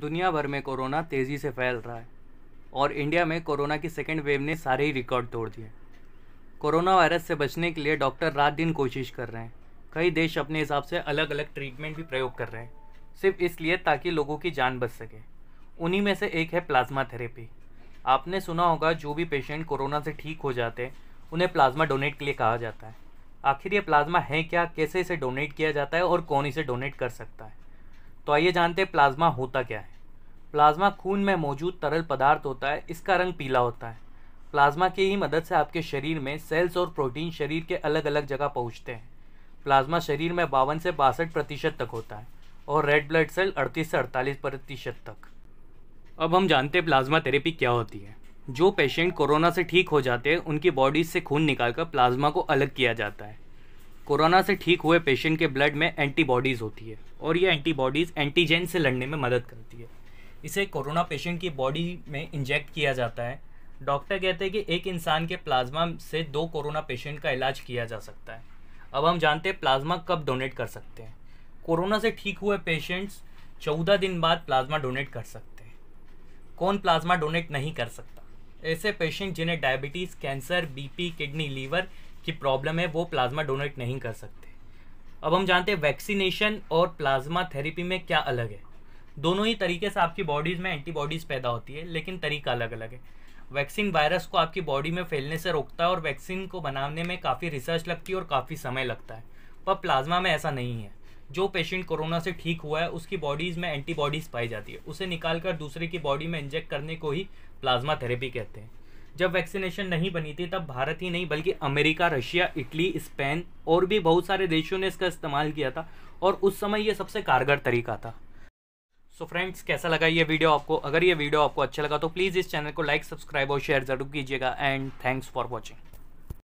दुनिया भर में कोरोना तेज़ी से फैल रहा है और इंडिया में कोरोना की सेकेंड वेव ने सारे ही रिकॉर्ड तोड़ दिए कोरोना वायरस से बचने के लिए डॉक्टर रात दिन कोशिश कर रहे हैं कई देश अपने हिसाब से अलग अलग ट्रीटमेंट भी प्रयोग कर रहे हैं सिर्फ इसलिए ताकि लोगों की जान बच सके उन्हीं में से एक है प्लाज्मा थेरेपी आपने सुना होगा जो भी पेशेंट कोरोना से ठीक हो जाते हैं उन्हें प्लाज्मा डोनेट के लिए कहा जाता है आखिर ये प्लाज्मा है क्या कैसे इसे डोनेट किया जाता है और कौन इसे डोनेट कर सकता है तो आइए जानते हैं प्लाज्मा होता क्या है प्लाज्मा खून में मौजूद तरल पदार्थ होता है इसका रंग पीला होता है प्लाज्मा की ही मदद से आपके शरीर में सेल्स और प्रोटीन शरीर के अलग अलग जगह पहुँचते हैं प्लाज्मा शरीर में बावन से बासठ प्रतिशत तक होता है और रेड ब्लड सेल अड़तीस से अड़तालीस प्रतिशत तक अब हम जानते हैं प्लाज्मा थेरेपी क्या होती है जो पेशेंट कोरोना से ठीक हो जाते हैं उनकी बॉडीज से खून निकालकर प्लाज्मा को अलग किया जाता है कोरोना से ठीक हुए पेशेंट के ब्लड में एंटीबॉडीज़ होती है और ये एंटीबॉडीज़ एंटीजेन से लड़ने में मदद करती है इसे कोरोना पेशेंट की बॉडी में इंजेक्ट किया जाता है डॉक्टर कहते हैं कि एक इंसान के प्लाज्मा से दो कोरोना पेशेंट का इलाज किया जा सकता है अब हम जानते हैं प्लाज्मा कब डोनेट कर सकते हैं कोरोना से ठीक हुए पेशेंट्स चौदह दिन बाद प्लाज्मा डोनेट कर सकते हैं कौन प्लाज्मा डोनेट नहीं कर सकता ऐसे पेशेंट जिन्हें diabetes cancer BP kidney liver की प्रॉब्लम है वो प्लाज्मा डोनेट नहीं कर सकते अब हम जानते हैं वैक्सीनेशन और प्लाज्मा थेरेपी में क्या अलग है दोनों ही तरीके से आपकी बॉडीज़ में एंटीबॉडीज़ पैदा होती है लेकिन तरीका अलग अलग है वैक्सीन वायरस को आपकी बॉडी में फैलने से रोकता है और वैक्सीन को बनाने में काफ़ी रिसर्च लगती है और काफ़ी समय लगता है पर प्लाज्मा में ऐसा नहीं है जो पेशेंट कोरोना से ठीक हुआ है उसकी बॉडीज़ में एंटीबॉडीज़ पाई जाती है उसे निकाल कर दूसरे की बॉडी में इंजेक्ट करने को ही प्लाज्मा थेरेपी कहते हैं जब वैक्सीनेशन नहीं बनी थी तब भारत ही नहीं बल्कि अमेरिका रशिया इटली स्पेन और भी बहुत सारे देशों ने इसका इस्तेमाल किया था और उस समय ये सबसे कारगर तरीका था सो so फ्रेंड्स कैसा लगा ये वीडियो आपको अगर ये वीडियो आपको अच्छा लगा तो प्लीज़ इस चैनल को लाइक सब्सक्राइब और शेयर ज़रूर कीजिएगा एंड थैंक्स फॉर वॉचिंग